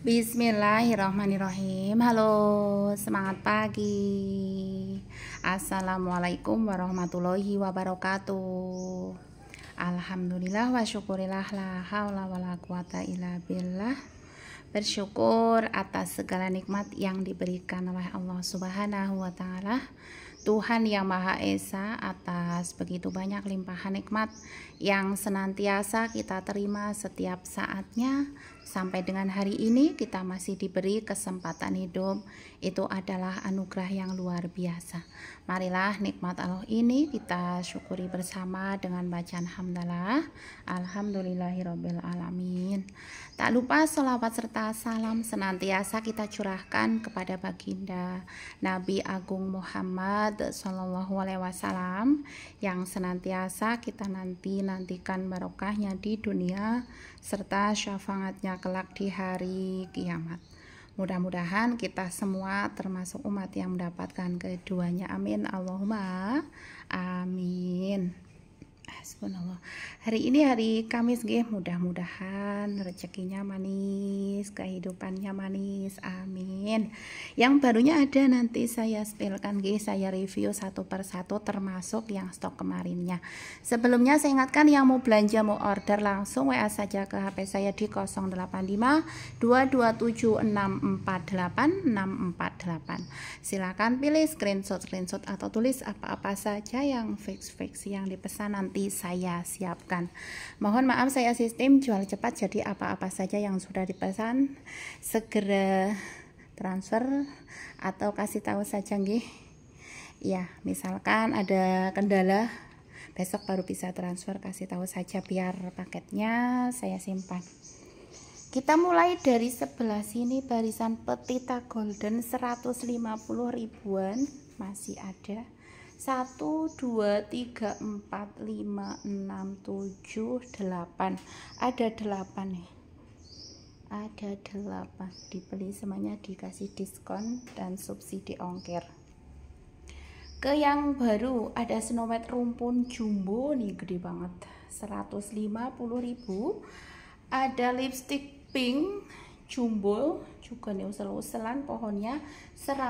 Bismillahirrahmanirrahim Halo semangat pagi Assalamualaikum warahmatullahi wabarakatuh Alhamdulillah wa syukurillah la haula wa la quwata illa billah Bersyukur atas segala nikmat yang diberikan oleh Allah subhanahu wa ta'ala Tuhan yang Maha Esa atas begitu banyak limpahan nikmat yang senantiasa kita terima setiap saatnya Sampai dengan hari ini kita masih diberi kesempatan hidup. Itu adalah anugerah yang luar biasa. Marilah nikmat Allah ini kita syukuri bersama dengan bacaan hamdalah. Alhamdulillahirabbil alamin. Tak lupa selawat serta salam senantiasa kita curahkan kepada baginda Nabi Agung Muhammad sallallahu alaihi wasallam yang senantiasa kita nanti nantikan barokahnya di dunia serta syafaatnya kelak di hari kiamat. Mudah-mudahan kita semua termasuk umat yang mendapatkan keduanya. Amin. Allahumma amin subhanallah hari ini hari Kamis gih mudah-mudahan rezekinya manis kehidupannya manis amin yang barunya ada nanti saya spillkan gih saya review satu persatu termasuk yang stok kemarinnya sebelumnya saya ingatkan yang mau belanja mau order langsung WA saja ke HP saya di 085 227 648 648 silakan pilih screenshot screenshot atau tulis apa-apa saja yang fix fix yang dipesan nanti saya siapkan. Mohon maaf saya sistem jual cepat jadi apa-apa saja yang sudah dipesan segera transfer atau kasih tahu saja nggih. Ya, misalkan ada kendala besok baru bisa transfer kasih tahu saja biar paketnya saya simpan. Kita mulai dari sebelah sini barisan petita golden 150 ribuan masih ada. 1 2 3 4 5 6 7 8 ada 8 nih ada 8 dibeli semuanya dikasih diskon dan subsidi ongkir ke yang baru ada sinomet rumpun jumbo nih gede banget 150.000 ada lipstick pink jumbo juga nih usel-uselan pohonnya 100.000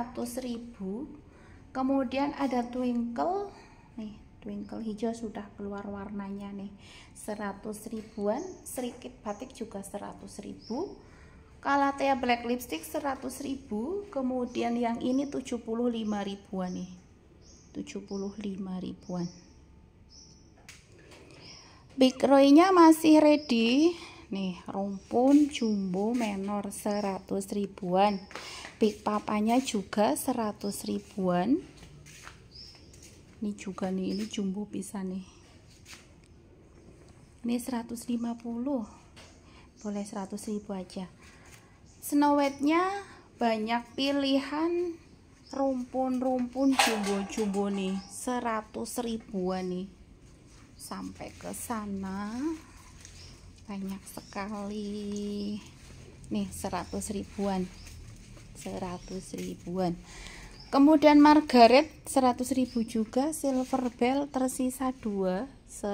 kemudian ada twinkle nih twinkle hijau sudah keluar warnanya nih 100 ribuan sedikit batik juga 100 ribu Kalatea Black Lipstick 100 ribu kemudian yang ini 75 ribuan nih 75 ribuan Big Roy nya masih ready nih rumpun jumbo menor 100 ribuan big papanya juga 100 ribuan ini juga nih ini jumbo bisa nih ini 150 boleh 100 ribu aja nya banyak pilihan rumpun-rumpun jumbo-jumbo nih 100 ribuan nih sampai ke sana banyak sekali nih 100 ribuan 100 ribuan kemudian Margaret 100 ribu juga silver bell tersisa 2 100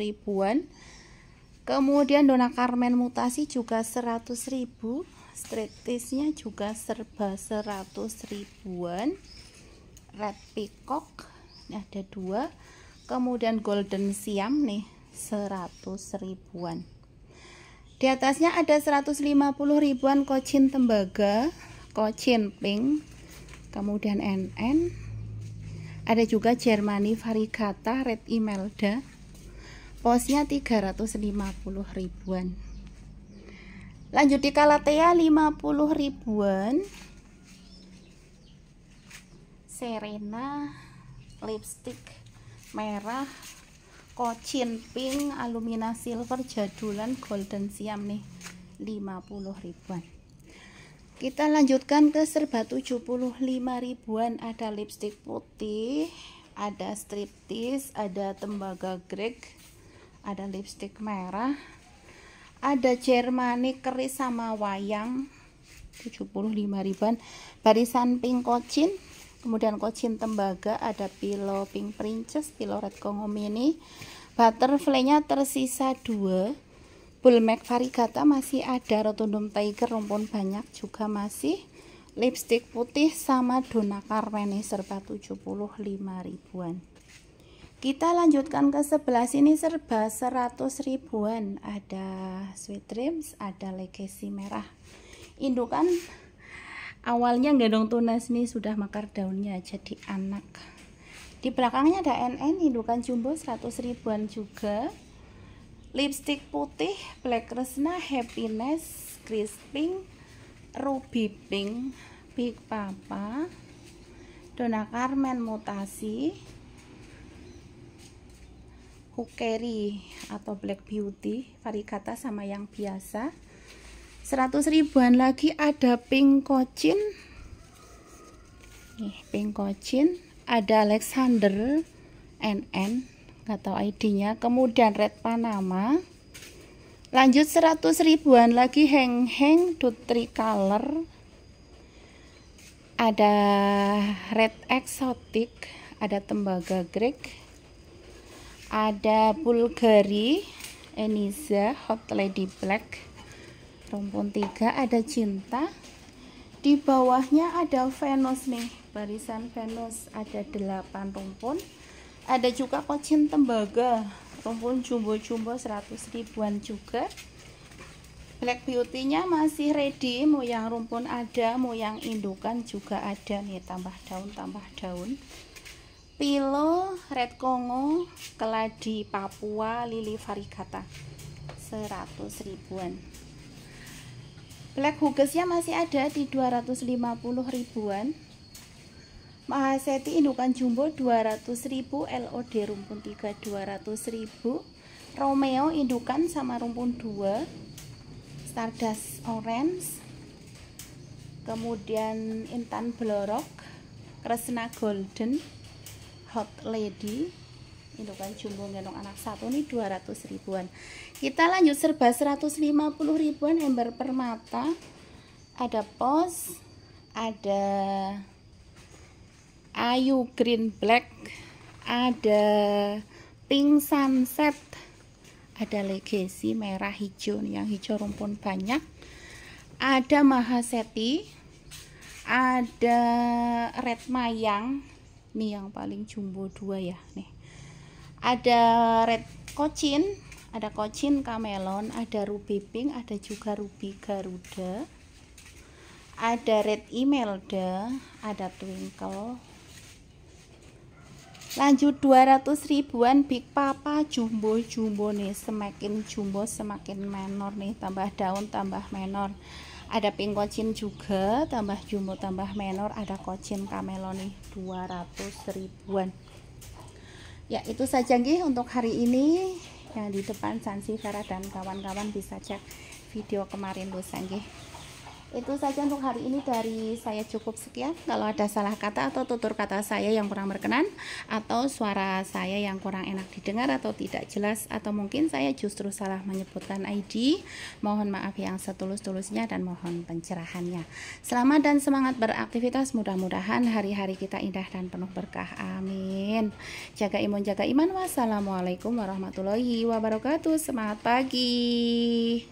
ribuan kemudian Dona Carmen mutasi juga 100 ribu stratisnya juga serba 100 ribuan red peacock ada dua kemudian golden siam nih 100 ribuan di atasnya ada 150 ribuan kocin tembaga, kocin pink, kemudian NN. Ada juga Germani varigata red imelda. Posnya 350 ribuan. Lanjut di Kalatea 50 ribuan. Serena lipstick merah kocin pink alumina silver jadulan golden siam nih 50 ribuan kita lanjutkan ke serba 75 ribuan ada lipstick putih ada striptease ada tembaga greg ada lipstick merah ada Jermani keris sama wayang 75 ribuan barisan pink kocin kemudian kocin tembaga ada pilo pink princess pilo red kongo mini butterfly nya tersisa dua bulmek varigata masih ada rotundum tiger rumpun banyak juga masih lipstick putih sama dona carmeni serba 75 ribuan kita lanjutkan ke sebelah sini serba 100 ribuan ada sweet dreams ada legacy merah indukan awalnya gendong tunas nih sudah makar daunnya jadi anak di belakangnya ada NN indukan jumbo 100 ribuan juga lipstick putih black resna happiness crisping ruby pink big papa dona carmen mutasi hukeri atau black beauty varikata sama yang biasa 100 ribuan lagi ada pink kocin nih pink kocin ada Alexander NN nggak tahu ID-nya kemudian red Panama lanjut 100 ribuan lagi heng heng dutri color ada red exotic ada tembaga greek ada Bulgari Eniza Hot Lady Black rumpun tiga ada cinta di bawahnya ada Venus nih barisan Venus ada delapan rumpun ada juga kocin tembaga rumpun jumbo-jumbo 100 ribuan juga black beauty nya masih ready mau yang rumpun ada mau yang indukan juga ada nih tambah daun tambah daun pilo red kongo keladi papua lili varigata 100 ribuan Black Hugesnya masih ada di 250 ribuan. Mahaseti indukan jumbo 200 ribu, LOD rumpun 3 200 ribu. Romeo indukan sama rumpun 2. Stardust Orange. Kemudian Intan Blorok, Kresna Golden, Hot Lady, Indukan jumbo gendong anak satu ini 200 ribuan kita lanjut serba 150 ribuan ember permata ada pos ada ayu green black ada pink sunset ada legacy merah hijau yang hijau rumpun banyak ada mahaseti ada red mayang nih yang paling jumbo dua ya nih ada red cochin ada cochin kamelon ada ruby pink ada juga ruby garuda ada red imelda ada twinkle lanjut 200 ribuan big papa jumbo jumbo nih semakin jumbo semakin menor nih tambah daun tambah menor ada pink cochin juga tambah jumbo tambah menor ada cochin kamelon nih 200 ribuan ya itu saja nih untuk hari ini yang di depan Sansi Vera dan kawan-kawan bisa cek video kemarin lusa nih itu saja untuk hari ini dari saya cukup sekian. Kalau ada salah kata atau tutur kata saya yang kurang berkenan atau suara saya yang kurang enak didengar atau tidak jelas atau mungkin saya justru salah menyebutkan ID, mohon maaf yang setulus-tulusnya dan mohon pencerahannya. Selamat dan semangat beraktivitas. Mudah-mudahan hari-hari kita indah dan penuh berkah. Amin. Jaga imun, jaga iman. Wassalamualaikum warahmatullahi wabarakatuh. Semangat pagi.